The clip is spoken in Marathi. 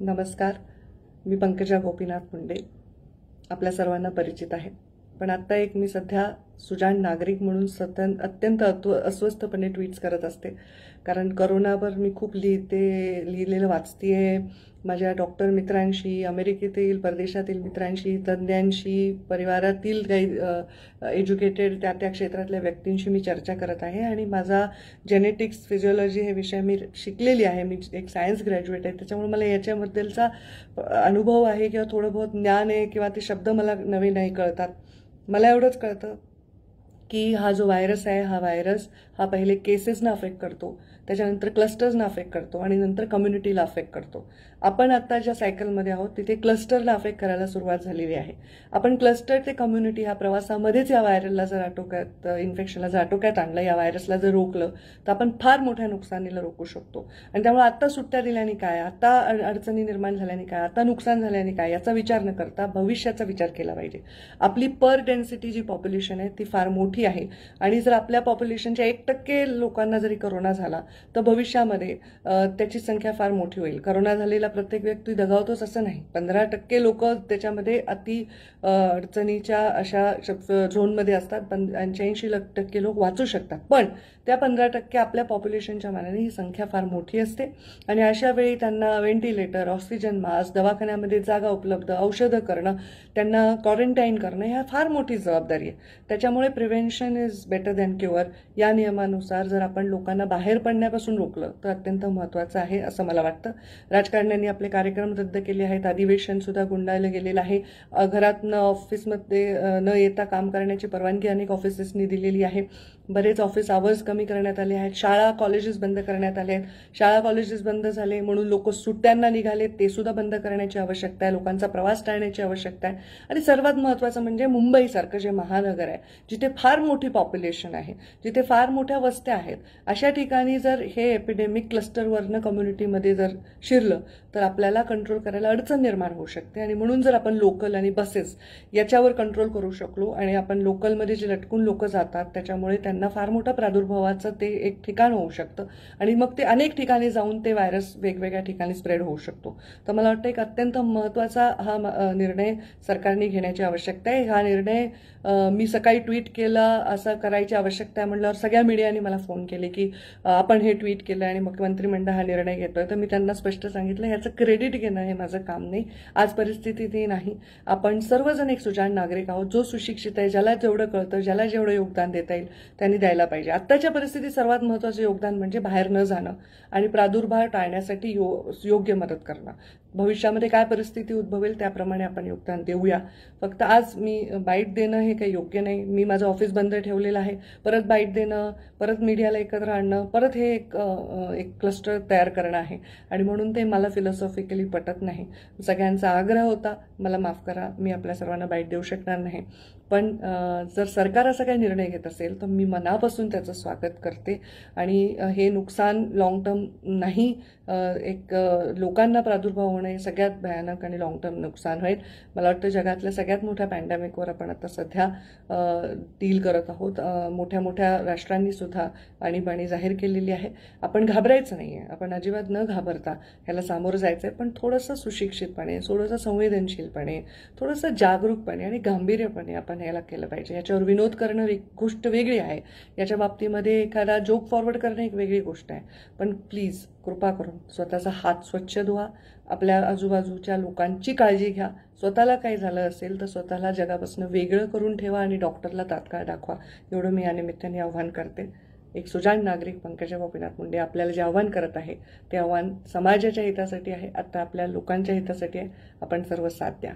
नमस्कार मी पंकजा गोपीनाथ मुंडे आपल्या सर्वांना परिचित आहे पण आत्ता एक मी सध्या सुजाण नागरिक म्हणून सतन अत्यंत अत्व अस्वस्थपणे ट्विट्स करत असते कारण करोनावर मी खूप लिहिते लिहिलेलं वाचते माझ्या डॉक्टर मित्रांशी अमेरिकेतील परदेशातील मित्रांशी तज्ज्ञांशी परिवारातील काही एज्युकेटेड त्या त्या क्षेत्रातल्या व्यक्तींशी मी चर्चा करत आहे आणि माझा जेनेटिक्स फिजिओलॉजी हे विषय मी शिकलेली आहे मी एक सायन्स ग्रॅज्युएट आहे त्याच्यामुळे मला याच्याबद्दलचा अनुभव आहे किंवा थोडं बहुत ज्ञान आहे किंवा ते शब्द मला नवे नाही कळतात मला एवढंच कळतं की हा जो व्हायरस आहे हा व्हायरस हा पहिले केसेसना अफेक्ट करतो त्याच्यानंतर क्लस्टर्सना अफेक्ट करतो आणि नंतर कम्युनिटीला अफेक्ट करतो आपण आत्ता ज्या सायकलमध्ये आहोत तिथे क्लस्टरला अफेक्ट करायला सुरुवात झालेली आहे आपण क्लस्टर ते कम्युनिटी हा प्रवासामध्येच या व्हायरलला जर आटोक्यात इन्फेक्शनला जर आटोक्यात आणलं या व्हायरसला जर रोखलं तर आपण फार मोठ्या नुकसानीला रोखू शकतो आणि त्यामुळे आत्ता सुट्ट्या दिल्याने काय आत्ता अडचणी निर्माण झाल्याने काय आता नुकसान झाल्याने काय याचा विचार न करता भविष्याचा विचार केला पाहिजे आपली पर डेन्सिटी जी पॉप्युलेशन आहे ती फार मोठी मोठी आहे आणि जर आपल्या पॉप्युलेशनच्या एक टक्के लोकांना जरी करोना झाला तर भविष्यामध्ये त्याची संख्या फार मोठी होईल करोना झालेला प्रत्येक व्यक्ती दगावतोच असं नाही पंधरा टक्के लोक त्याच्यामध्ये अति अडचणीच्या अशा झोनमध्ये असतात पण टक्के लोक वाचू शकतात पण त्या पंधरा टक्के आपल्या पॉप्युलेशनच्या मानाने ही संख्या फार मोठी असते आणि अशा वेळी त्यांना व्हेंटिलेटर ऑक्सिजन मास्क दवाखान्यामध्ये जागा उपलब्ध औषधं करणं त्यांना क्वारंटाईन करणं ह्या फार मोठी जबाबदारी आहे त्याच्यामुळे prevent prevention is better than cure या नियमानुसार जर आपण लोकांना बाहेर पडण्यापासून रोकलं तर अत्यंत महत्त्वाचं आहे असं मला वाटतं राजकारण्यांनी आपले कार्यक्रम रद्द केले आहेत अधिवेशनसुद्धा गुंडाळलं गेलेलं आहे घरात न ऑफिसमध्ये न येता काम करण्याची परवानगी अनेक ऑफिसेसनी दिलेली आहे बरेच ऑफिस आवर्स कमी करण्यात आले आहेत शाळा कॉलेजेस बंद करण्यात आले आहेत शाळा कॉलेजेस बंद झाले म्हणून लोक सुट्ट्यांना निघाले ते सुद्धा बंद करण्याची आवश्यकता आहे लोकांचा प्रवास टाळण्याची आवश्यकता आहे आणि सर्वात महत्त्वाचं म्हणजे मुंबईसारखं जे महानगर आहे जिथे फार मोठी पॉप्युलेशन आहे जिथे फार मोठ्या वस्त्या आहेत अशा ठिकाणी जर हे एपिडेमिक क्लस्टरवरनं कम्युनिटीमध्ये जर शिरलं तर आपल्याला कंट्रोल करायला अडचण निर्माण होऊ शकते आणि म्हणून जर आपण लोकल आणि बसेस याच्यावर कंट्रोल करू शकलो आणि आपण लोकलमध्ये जे लटकून लोक जातात त्याच्यामुळे त्यांना त्यांना फार मोठा प्रादुर्भावाचं ते एक ठिकाण होऊ शकतं आणि मग ते अनेक ठिकाणी जाऊन ते व्हायरस वेगवेगळ्या ठिकाणी स्प्रेड होऊ शकतो तर मला वाटतं एक अत्यंत महत्वाचा हा निर्णय सरकारने घेण्याची आवश्यकता आहे हा निर्णय मी सकाळी ट्विट केला असं करायची आवश्यकता आहे म्हणल्यावर सगळ्या मीडियाने मला फोन केले की आपण हे ट्विट केलं आणि मुख्यमंत्रिमंडळ हा निर्णय घेतोय तर मी त्यांना स्पष्ट सांगितलं ह्याचं क्रेडिट घेणं हे माझं काम नाही आज परिस्थिती ती नाही आपण सर्वजण एक सुजाण नागरिक आहोत जो सुशिक्षित आहे ज्याला जेवढं कळतं ज्याला जेवढं योगदान देता येईल त्यांनी द्यायला पाहिजे आत्ताच्या परिस्थितीत सर्वात महत्वाचं योगदान म्हणजे बाहेर न जाणं आणि प्रादुर्भाव टाळण्यासाठी योग्य मदत करणं भविष्यामध्ये काय परिस्थिती उद्भवेल त्याप्रमाणे आपण योगदान देऊया फक्त आज मी बाईट देणं हे काही योग्य नाही मी माझं ऑफिस बंद ठेवलेलं आहे परत बाईट देणं परत मीडियाला एकत्र आणणं परत हे एक एक क्लस्टर तयार करणं आहे आणि म्हणून ते मला फिलॉसॉफिकली पटत नाही सगळ्यांचा आग्रह होता मला माफ करा मी आपल्या सर्वांना बाईट देऊ शकणार नाही पण जर सरकार असा काही निर्णय घेत असेल तर मी मनापासून त्याचं स्वागत करते आणि हे नुकसान लॉंग टर्म नाही एक लोकांना प्रादुर्भाव होणं हे सगळ्यात भयानक आणि लॉंग टर्म नुकसान होईल मला वाटतं जगातल्या सगळ्यात मोठ्या पॅन्डेमिकवर आपण आता सध्या डील करत आहोत मोठ्या मोठ्या राष्ट्रांनी सुद्धा आणीबाणी जाहीर केलेली आहे आपण घाबरायचं नाही आहे आपण अजिबात न घाबरता ह्याला सामोरं जायचं आहे पण थोडंसं सुशिक्षितपणे थोडंसं संवेदनशीलपणे थोडंसं जागरूकपणे आणि गांभीर्यपणे आपण ह्याला केलं पाहिजे याच्यावर विनोद करणं एक गोष्ट वेगळी आहे याच्या बाबतीमध्ये एखादा जोक फॉरवर्ड करणं एक वेगळी गोष्ट आहे पण प्लीज कृपा करून स्वतःचा हात स्वच्छ धुवा आपल्या आजूबाजूच्या लोकांची काळजी घ्या स्वतःला काही झालं असेल तर स्वतःला जगापासून वेगळं करून ठेवा आणि डॉक्टरला तात्काळ दाखवा एवढं मी या निमित्ताने आव्हान करते एक सुजाण नागरिक पंकजा गोपीनाथ मुंडे आपल्याला जे आव्हान करत आहे ते आव्हान समाजाच्या हितासाठी आहे आत्ता आपल्या लोकांच्या हितासाठी आहे आपण सर्व साथ द्या